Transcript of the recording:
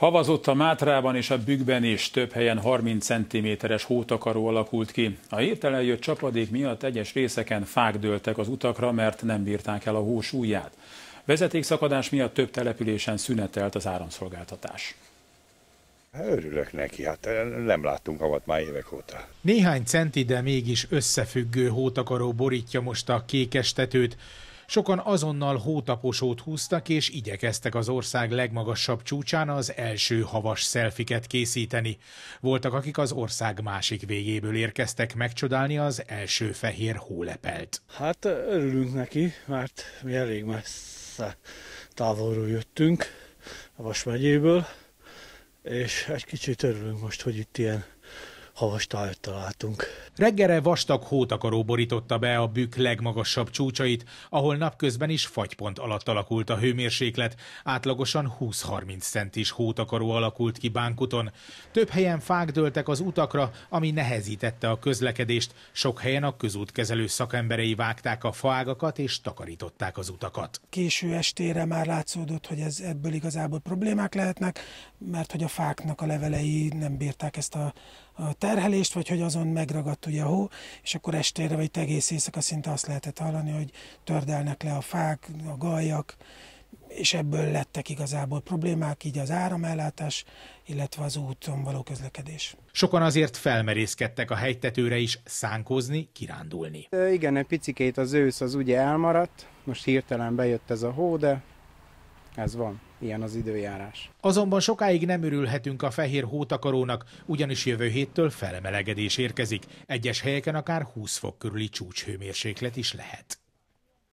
Havazott a Mátrában és a Bükkben is több helyen 30 cm-es hótakaró alakult ki. A hirtelen jött csapadék miatt egyes részeken fák dőltek az utakra, mert nem bírták el a hó súlyát. Vezetékszakadás miatt több településen szünetelt az áramszolgáltatás. Örülök neki, hát eh, nem láttunk havat már évek óta. Néhány centi, de mégis összefüggő hótakaró borítja most a kékes tetőt. Sokan azonnal hótaposót húztak és igyekeztek az ország legmagasabb csúcsán az első havas szelfiket készíteni. Voltak, akik az ország másik végéből érkeztek megcsodálni az első fehér hólepelt. Hát örülünk neki, mert mi elég messze távolról jöttünk a Vas megyéből, és egy kicsit örülünk most, hogy itt ilyen a tájat találtunk. Reggelre vastag hótakaró borította be a bükk legmagasabb csúcsait, ahol napközben is fagypont alatt alakult a hőmérséklet, átlagosan 20-30 centis hótakaró alakult ki bánkuton. Több helyen fák dőltek az utakra, ami nehezítette a közlekedést, sok helyen a közútkezelő szakemberei vágták a faágakat és takarították az utakat. Késő estére már látszódott, hogy ez ebből igazából problémák lehetnek, mert hogy a fáknak a levelei nem bírták ezt a a terhelést, vagy hogy azon megragadt ugye a hó, és akkor estére vagy egész éjszaka szinte azt lehetett hallani, hogy tördelnek le a fák, a gajak, és ebből lettek igazából problémák, így az áramellátás, illetve az úton való közlekedés. Sokan azért felmerészkedtek a hegytetőre is szánkozni, kirándulni. igen, egy picikét az ősz az ugye elmaradt, most hirtelen bejött ez a hó, de ez van ilyen az időjárás. Azonban sokáig nem örülhetünk a fehér hótakarónak, ugyanis jövő héttől felmelegedés érkezik. Egyes helyeken akár 20 fok körüli csúcshőmérséklet is lehet.